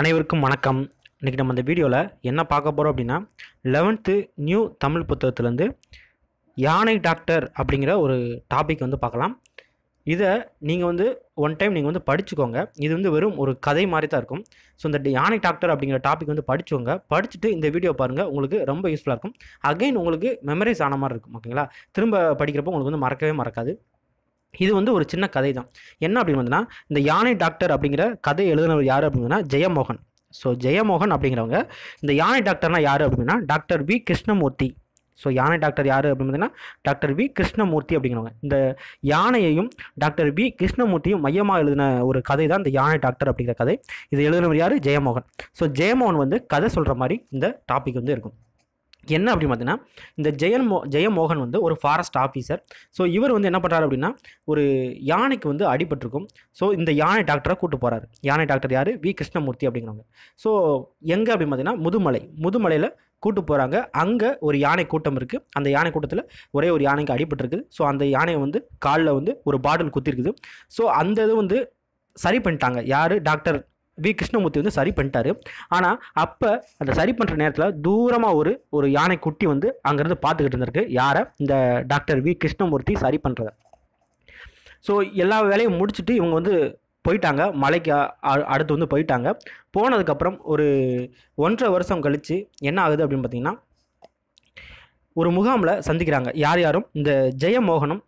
அனைவருக்கும் வணக்கம் இன்றைக்கி நம்ம இந்த வீடியோவில் என்ன பார்க்க போகிறோம் அப்படின்னா லெவன்த்து நியூ தமிழ் புத்தகத்துலேருந்து யானை டாக்டர் அப்படிங்கிற ஒரு டாபிக் வந்து பார்க்கலாம் இதை நீங்கள் வந்து ஒன் டைம் நீங்கள் வந்து படிச்சுக்கோங்க இது வந்து வெறும் ஒரு கதை மாதிரி தான் இருக்கும் ஸோ இந்த யானை டாக்டர் அப்படிங்கிற டாபிக் வந்து படிச்சுக்கோங்க படிச்சுட்டு இந்த வீடியோ பாருங்கள் உங்களுக்கு ரொம்ப யூஸ்ஃபுல்லாக இருக்கும் அகைன் உங்களுக்கு மெமரைஸ் ஆன மாதிரி இருக்கும் ஓகேங்களா திரும்ப படிக்கிறப்போ உங்களுக்கு வந்து மறக்கவே மறக்காது இது வந்து ஒரு சின்ன கதை தான் என்ன அப்படின்னு வந்தோன்னா இந்த யானை டாக்டர் அப்படிங்கிற கதை எழுதினவர் யார் அப்படின்னா ஜெயமோகன் ஸோ ஜெயமோகன் அப்படிங்கிறவங்க இந்த யானை டாக்டர்னா யார் அப்படின்னா டாக்டர் வி கிருஷ்ணமூர்த்தி ஸோ யானை டாக்டர் யார் அப்படின்னு பார்த்தீங்கன்னா டாக்டர் வி கிருஷ்ணமூர்த்தி அப்படிங்கிறவங்க இந்த யானையையும் டாக்டர் வி கிருஷ்ணமூர்த்தியும் மையமாக எழுதின ஒரு கதை தான் இந்த யானை டாக்டர் அப்படிங்கிற கதை இது எழுதினவர் யார் ஜெயமோகன் ஸோ ஜெயமோகன் வந்து கதை சொல்கிற மாதிரி இந்த டாபிக் வந்து இருக்கும் என்ன அப்படின்னு பார்த்தீங்கன்னா இந்த ஜெயன் மோ ஜெயமோகன் வந்து ஒரு ஃபாரஸ்ட் ஆஃபீஸர் ஸோ இவர் வந்து என்ன பண்ணுறாரு அப்படின்னா ஒரு யானைக்கு வந்து அடிபட்டிருக்கும் ஸோ இந்த யானை டாக்டரை கூப்பிட்டு போகிறாரு யானை டாக்டர் யார் வி கிருஷ்ணமூர்த்தி அப்படிங்கிறவங்க ஸோ எங்கே அப்படின்னு பார்த்தீங்கன்னா முதுமலை முதுமலையில் கூட்டு போகிறாங்க அங்கே ஒரு யானை கூட்டம் இருக்குது அந்த யானை கூட்டத்தில் ஒரே ஒரு யானைக்கு அடிபட்டிருக்குது ஸோ அந்த யானையை வந்து காலில் வந்து ஒரு பாட்டில் குத்திருக்குது ஸோ அந்த இது வந்து சரி பண்ணிட்டாங்க யார் டாக்டர் வி கிருஷ்ணமூர்த்தி வந்து சரி பண்ணிட்டாரு ஆனால் அப்போ அந்த சரி பண்ணுற நேரத்தில் தூரமாக ஒரு ஒரு யானை குட்டி வந்து அங்கேருந்து பார்த்துக்கிட்டு இருந்திருக்கு யாரை இந்த டாக்டர் வி கிருஷ்ணமூர்த்தி சரி பண்ணுறத ஸோ எல்லா வேலையும் முடிச்சுட்டு இவங்க வந்து போயிட்டாங்க மலைக்கு அடுத்து வந்து போயிட்டாங்க போனதுக்கப்புறம் ஒரு ஒன்றரை வருஷம் கழித்து என்ன ஆகுது அப்படின்னு பார்த்தீங்கன்னா ஒரு முகாமில் சந்திக்கிறாங்க யார் யாரும் இந்த ஜெயமோகனும்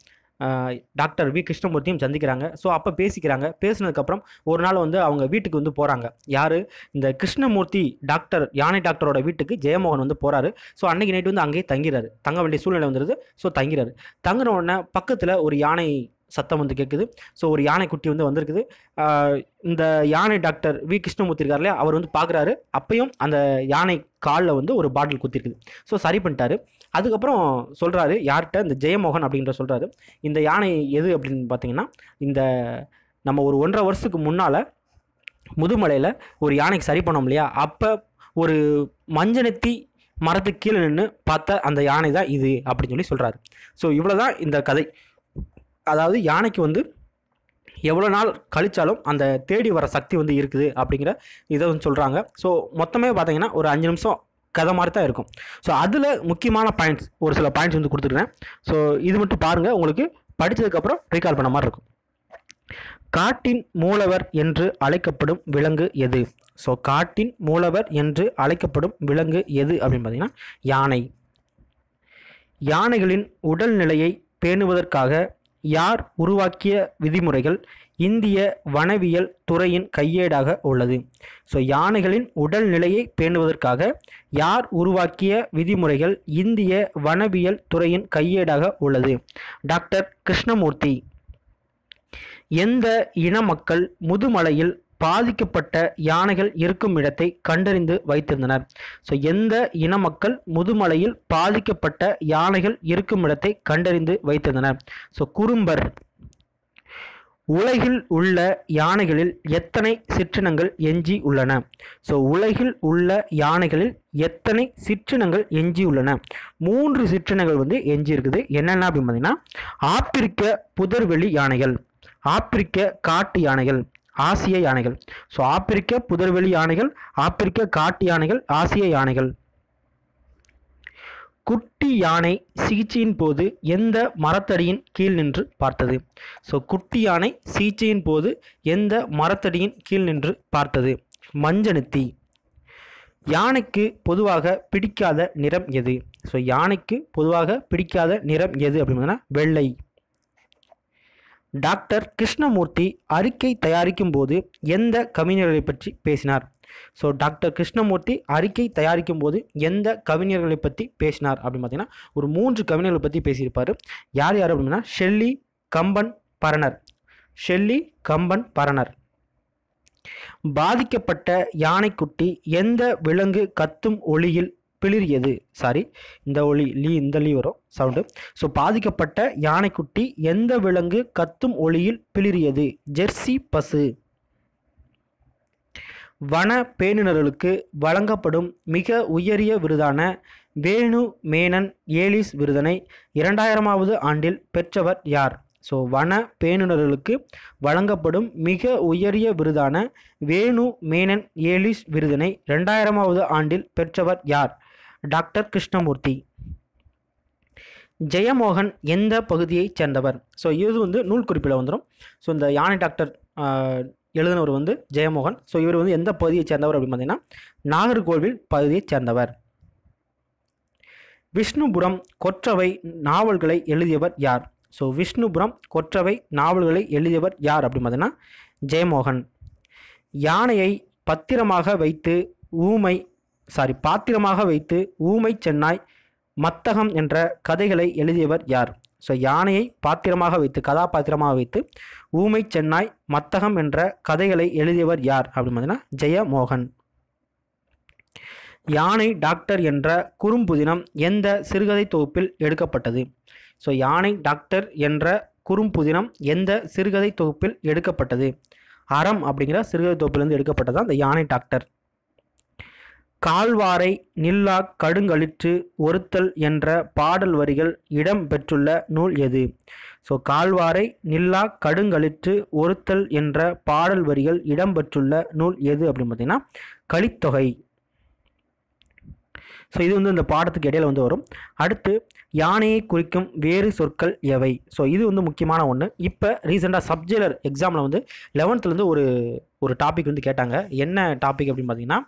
டாக்டர் வி கிருஷ்ணமூர்த்தியும் சந்திக்கிறாங்க ஸோ அப்போ பேசிக்கிறாங்க பேசினதுக்கப்புறம் ஒரு நாள் வந்து அவங்க வீட்டுக்கு வந்து போகிறாங்க யார் இந்த கிருஷ்ணமூர்த்தி டாக்டர் யானை டாக்டரோட வீட்டுக்கு ஜெயமோகன் வந்து போகிறாரு ஸோ அன்னைக்கு நைட்டு வந்து அங்கேயே தங்கிறாரு தங்க வேண்டிய சூழ்நிலை வந்துடுது ஸோ தங்கிறாரு தங்குற உடனே பக்கத்தில் ஒரு யானை சத்தம் வந்து கேட்குது ஸோ ஒரு யானை குட்டி வந்து வந்திருக்குது இந்த யானை டாக்டர் வி கிருஷ்ணமூர்த்தி இருக்கார் அவர் வந்து பார்க்குறாரு அப்பையும் அந்த யானை காலில் வந்து ஒரு பாட்டில் குத்திருக்குது ஸோ சரி பண்ணிட்டாரு அதுக்கப்புறம் சொல்கிறாரு யார்கிட்ட இந்த ஜெயமோகன் அப்படின்ற சொல்கிறாரு இந்த யானை எது அப்படின்னு பார்த்தீங்கன்னா இந்த நம்ம ஒரு ஒன்றரை வருஷத்துக்கு முன்னால் முதுமலையில் ஒரு யானைக்கு சரி பண்ணோம் இல்லையா அப்போ ஒரு மஞ்சனத்தி மரத்துக்கு கீழே நின்று பார்த்த அந்த யானை தான் இது அப்படின்னு சொல்லி சொல்கிறாரு ஸோ இவ்வளோ தான் இந்த கதை அதாவது யானைக்கு வந்து எவ்வளோ நாள் கழித்தாலும் அந்த தேடி வர சக்தி வந்து இருக்குது அப்படிங்கிற இதை வந்து சொல்கிறாங்க ஸோ மொத்தமே பார்த்தீங்கன்னா ஒரு அஞ்சு நிமிஷம் கதை மாதிரி தான் இருக்கும் ஸோ அதில் முக்கியமான பாயிண்ட்ஸ் ஒரு சில பாயிண்ட்ஸ் வந்து கொடுத்துருக்கேன் ஸோ இது மட்டும் பாருங்கள் உங்களுக்கு படித்ததுக்கப்புறம் ரீகால் பண்ண மாதிரி இருக்கும் காட்டின் மூலவர் என்று அழைக்கப்படும் விலங்கு எது ஸோ காட்டின் மூலவர் என்று அழைக்கப்படும் விலங்கு எது அப்படின்னு பார்த்தீங்கன்னா யானை யானைகளின் உடல்நிலையை பேணுவதற்காக யார் உருவாக்கிய விதிமுறைகள் இந்திய வனவியல் துறையின் கையேடாக உள்ளது ஸோ யானைகளின் உடல் நிலையை பேணுவதற்காக யார் உருவாக்கிய விதிமுறைகள் இந்திய வனவியல் துறையின் கையேடாக உள்ளது டாக்டர் கிருஷ்ணமூர்த்தி எந்த இன மக்கள் முதுமலையில் பாதிக்கப்பட்ட யானைகள் இருக்கும் இடத்தை கண்டறிந்து வைத்திருந்தனர் ஸோ எந்த இன மக்கள் முதுமலையில் பாதிக்கப்பட்ட யானைகள் இருக்கும் இடத்தை கண்டறிந்து வைத்திருந்தனர் ஸோ குறும்பர் உலகில் உள்ள யானைகளில் எத்தனை சிற்றினங்கள் எஞ்சி உள்ளன ஸோ உலகில் உள்ள யானைகளில் எத்தனை சிற்றினங்கள் எஞ்சி உள்ளன மூன்று சிற்றினங்கள் வந்து எஞ்சி இருக்குது என்னென்ன அப்படின்னு பார்த்தீங்கன்னா ஆப்பிரிக்க புதர்வெளி யானைகள் ஆப்பிரிக்க காட்டு யானைகள் ஆசிய யானைகள் ஸோ ஆப்பிரிக்க புதர்வெளி யானைகள் ஆப்பிரிக்க காட்டு யானைகள் ஆசிய யானைகள் குட்டி யானை சிகிச்சையின் போது எந்த மரத்தடியின் கீழ் நின்று பார்த்தது ஸோ குட்டி யானை சிகிச்சையின் போது எந்த மரத்தடியின் கீழ் நின்று பார்த்தது மஞ்சனுத்தி யானைக்கு பொதுவாக பிடிக்காத நிறம் எது ஸோ யானைக்கு பொதுவாக பிடிக்காத நிறம் எது அப்படின்னா வெள்ளை டாக்டர் கிருஷ்ணமூர்த்தி அறிக்கை தயாரிக்கும் போது எந்த கவிஞர்களை பற்றி பேசினார் ஸோ டாக்டர் கிருஷ்ணமூர்த்தி அறிக்கை தயாரிக்கும் போது எந்த கவிஞர்களை பற்றி பேசினார் அப்படின்னு பார்த்தீங்கன்னா ஒரு மூன்று கவிஞர்களை பற்றி பேசியிருப்பார் யார் யார் அப்படின்னா ஷெல்லி கம்பன் பரணர் ஷெல்லி கம்பன் பரணர் பாதிக்கப்பட்ட யானைக்குட்டி எந்த விலங்கு கத்தும் ஒளியில் பிளிரியது சாரி இந்த ஒளி லீ இந்த லீ வரும் சவுண்டு ஸோ பாதிக்கப்பட்ட யானைக்குட்டி எந்த விலங்கு கத்தும் ஒளியில் பிளிரியது ஜெர்சி பசு வன பேணினர்களுக்கு வழங்கப்படும் மிக உயரிய விருதான வேணு மேனன் ஏலிஸ் விருதனை இரண்டாயிரமாவது ஆண்டில் பெற்றவர் யார் ஸோ வன பேணினர்களுக்கு வழங்கப்படும் மிக உயரிய விருதான வேணு மேனன் ஏலிஸ் விருதினை ரெண்டாயிரமாவது ஆண்டில் பெற்றவர் யார் டாக்டர் கிருஷ்ணமூர்த்தி ஜெயமோகன் எந்த பகுதியைச் சேர்ந்தவர் ஸோ இது வந்து நூல் குறிப்பில் வந்துடும் ஸோ இந்த யானை டாக்டர் எழுதினவர் வந்து ஜெயமோகன் ஸோ இவர் வந்து எந்த பகுதியை சேர்ந்தவர் அப்படின்னு பார்த்தீங்கன்னா நாகர்கோவில் பகுதியைச் சேர்ந்தவர் விஷ்ணுபுரம் கொற்றவை நாவல்களை எழுதியவர் யார் ஸோ விஷ்ணுபுரம் கொற்றவை நாவல்களை எழுதியவர் யார் அப்படின்னு பார்த்தீங்கன்னா ஜெயமோகன் யானையை பத்திரமாக வைத்து ஊமை சாரி பாத்திரமாக வைத்து ஊமை சென்னாய் மத்தகம் என்ற கதைகளை எழுதியவர் யார் ஸோ யானையை பாத்திரமாக வைத்து கதாபாத்திரமாக வைத்து ஊமை சென்னாய் மத்தகம் என்ற கதைகளை எழுதியவர் யார் அப்படின்னு பார்த்தீங்கன்னா ஜெயமோகன் யானை டாக்டர் என்ற குறும்புதினம் எந்த சிறுகதை தொகுப்பில் எடுக்கப்பட்டது ஸோ யானை டாக்டர் என்ற குறும்புதினம் எந்த சிறுகதை தொகுப்பில் எடுக்கப்பட்டது அறம் அப்படிங்கிற சிறுகதை தொகுப்பிலிருந்து எடுக்கப்பட்டது அந்த யானை டாக்டர் கால்வாரை நில்லா கடுங்கழிற்று ஒருத்தல் என்ற பாடல் வரிகள் இடம் பெற்றுள்ள நூல் எது ஸோ கால்வாரை நில்லா கடுங்கழிற்று ஒருத்தல் என்ற பாடல் வரிகள் இடம்பெற்றுள்ள நூல் எது அப்படின்னு பார்த்தீங்கன்னா கலித்தொகை ஸோ இது வந்து இந்த பாடத்துக்கு இடையில் வந்து வரும் அடுத்து யானையை குறிக்கும் வேறு சொற்கள் எவை ஸோ இது வந்து முக்கியமான ஒன்று இப்போ ரீசெண்டாக சப்ஜெலர் எக்ஸாமில் வந்து லெவன்த்துலேருந்து ஒரு ஒரு டாபிக் வந்து கேட்டாங்க என்ன டாபிக் அப்படின்னு பார்த்தீங்கன்னா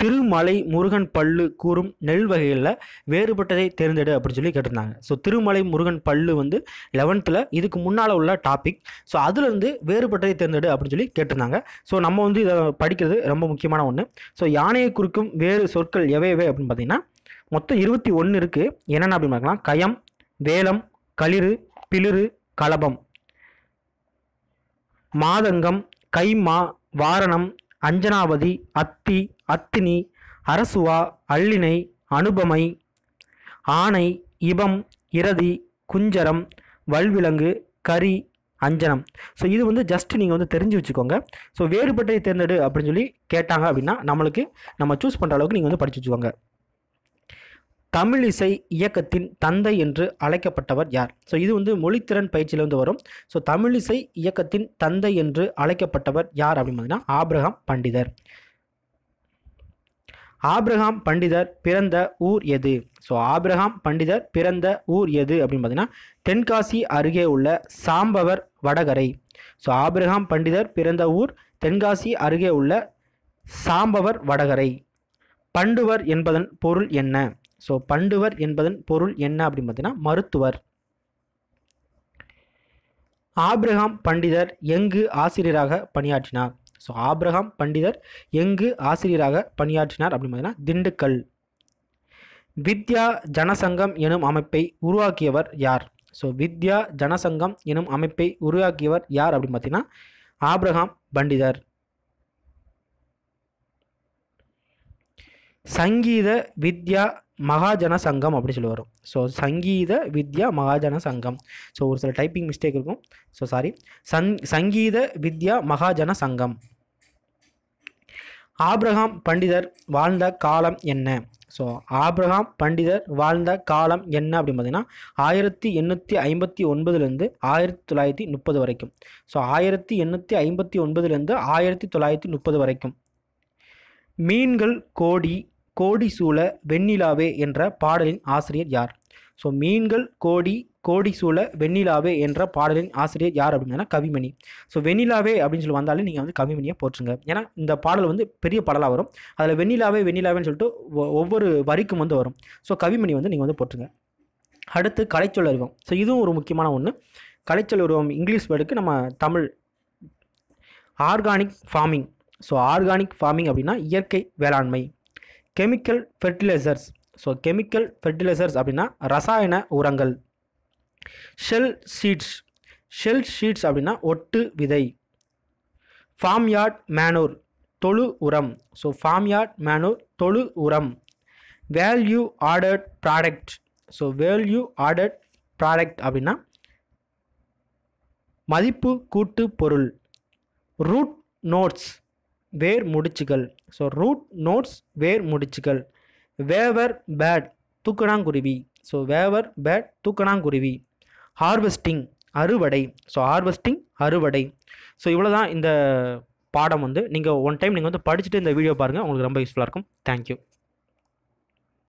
திருமலை முருகன் பல்லு கூறும் நெல் வகைகளில் வேறுபட்டதை தேர்ந்தெடு அப்படின்னு சொல்லி கேட்டிருந்தாங்க ஸோ திருமலை முருகன் பல்லு வந்து லெவன்த்தில் இதுக்கு முன்னால் உள்ள டாபிக் ஸோ அதுலேருந்து வேறுபட்டதை தேர்ந்தெடு அப்படின்னு சொல்லி கேட்டிருந்தாங்க ஸோ நம்ம வந்து இதை படிக்கிறது ரொம்ப முக்கியமான ஒன்று ஸோ யானையை குறிக்கும் வேறு சொற்கள் எவை எவை அப்படின்னு பார்த்தீங்கன்னா மொத்தம் இருபத்தி ஒன்று இருக்குது என்னென்ன அப்படின்னு பார்க்கலாம் கயம் வேலம் களிறு பிளிறு கலபம் மாதங்கம் கைமா வாரணம் அஞ்சனாவதி அத்தி அத்தினி அரசுவா அள்ளினை அனுபமை ஆணை இபம் இரதி குஞ்சரம் வல்விலங்கு கரி அஞ்சனம் ஸோ இது வந்து ஜஸ்ட் நீங்கள் வந்து தெரிஞ்சு வச்சுக்கோங்க ஸோ வேறுபட்டை தேர்ந்தெடு அப்படின்னு சொல்லி கேட்டாங்க அப்படின்னா நம்மளுக்கு நம்ம சூஸ் பண்ணுற அளவுக்கு நீங்கள் வந்து படித்து வச்சுக்கோங்க தமிழ் இசை இயக்கத்தின் தந்தை என்று அழைக்கப்பட்டவர் யார் ஸோ இது வந்து மொழித்திறன் வந்து வரும் ஸோ தமிழ் இசை இயக்கத்தின் தந்தை என்று அழைக்கப்பட்டவர் யார் அப்படின்னு பார்த்தீங்கன்னா ஆப்ரஹாம் பண்டிதர் ஆப்ரஹாம் பண்டிதர் பிறந்த ஊர் எது ஸோ ஆப்ரஹாம் பண்டிதர் பிறந்த ஊர் எது அப்படின்னு பார்த்தீங்கன்னா தென்காசி அருகே உள்ள சாம்பவர் வடகரை ஸோ ஆப்ரஹாம் பண்டிதர் பிறந்த ஊர் தென்காசி அருகே உள்ள சாம்பவர் வடகரை பண்டுவர் என்பதன் பொருள் என்ன ஸோ பண்டுவர் என்பதன் பொருள் என்ன அப்படின்னு பார்த்தீங்கன்னா மருத்துவர் ஆப்ரஹாம் பண்டிதர் எங்கு ஆசிரியராக பணியாற்றினார் ஸோ ஆப்ரஹாம் பண்டிதர் எங்கு ஆசிரியராக பணியாற்றினார் அப்படின்னு பார்த்தீங்கன்னா திண்டுக்கல் வித்யா ஜனசங்கம் எனும் அமைப்பை உருவாக்கியவர் யார் ஸோ வித்யா ஜனசங்கம் எனும் அமைப்பை உருவாக்கியவர் யார் அப்படின்னு பார்த்தீங்கன்னா ஆப்ரஹாம் பண்டிதர் சங்கீத வித்யா மகாஜன சங்கம் அப்படின்னு சொல்லி வரும் ஸோ சங்கீத வித்யா மகாஜன சங்கம் ஸோ ஒரு சில டைப்பிங் மிஸ்டேக் இருக்கும் ஸோ சாரி சங் சங்கீத வித்யா மகாஜன சங்கம் ஆப்ரஹாம் பண்டிதர் வாழ்ந்த காலம் என்ன ஸோ ஆப்ரஹாம் பண்டிதர் வாழ்ந்த காலம் என்ன அப்படின்னு பார்த்தீங்கன்னா ஆயிரத்தி எண்ணூற்றி ஐம்பத்தி ஒன்பதுலேருந்து ஆயிரத்தி தொள்ளாயிரத்தி முப்பது வரைக்கும் ஸோ ஆயிரத்தி எண்ணூற்றி ஐம்பத்தி ஒன்பதுலேருந்து ஆயிரத்தி தொள்ளாயிரத்தி முப்பது வரைக்கும் மீன்கள் கோடி கோடி சூழ வெண்ணிலாவே என்ற பாடலின் ஆசிரியர் யார் ஸோ மீன்கள் கோடி கோடி சூழ வெண்ணிலாவே என்ற பாடலின் ஆசிரியர் யார் அப்படின்னா கவிமணி ஸோ வெண்ணிலாவே அப்படின்னு சொல்லி வந்தாலே நீங்கள் வந்து கவிமணியை போற்றுங்க ஏன்னா இந்த பாடல் வந்து பெரிய பாடலாக வரும் அதில் வெண்ணிலாவே வெண்ணிலாவேன்னு சொல்லிட்டு ஒவ்வொரு வரிக்கும் வந்து வரும் ஸோ கவிமணி வந்து நீங்கள் வந்து போட்டுருங்க அடுத்து கலைச்சொல் அறிவம் ஸோ இதுவும் ஒரு முக்கியமான ஒன்று கலைச்சொல் உருவம் இங்கிலீஷ் வேர்டுக்கு நம்ம Tamil organic farming so organic farming அப்படின்னா இயற்கை வேளாண்மை chemical fertilisers so chemical fertilisers அப்படின்னா ரசாயன உரங்கள் ஷெல் சீட்ஸ் ஷெல் ஷீட்ஸ் அப்படின்னா ஒட்டு விதை ஃபார்ம் யார்ட் மேனூர் தொழு உரம் ஸோ ஃபார்ம் யார்ட் மேனூர் தொழு உரம் value ordered product so value ordered product அப்படின்னா மதிப்பு கூட்டு பொருள் ரூட் நோட்ஸ் வேர் முடிச்சுகள் ஸோ ரூட் நோட்ஸ் வேர் முடிச்சுகள் waiver bad தூக்கணாங்குருவி so waiver bad தூக்கணாங்குருவி harvesting அறுவடை ஸோ ஹார்வெஸ்டிங் அறுவடை ஸோ இவ்வளோ தான் இந்த பாடம் வந்து நீங்கள் ஒன் டைம் நீங்கள் வந்து படிச்சுட்டு இந்த வீடியோ பாருங்கள் உங்களுக்கு ரொம்ப யூஸ்ஃபுல்லாக இருக்கும் தேங்க்யூ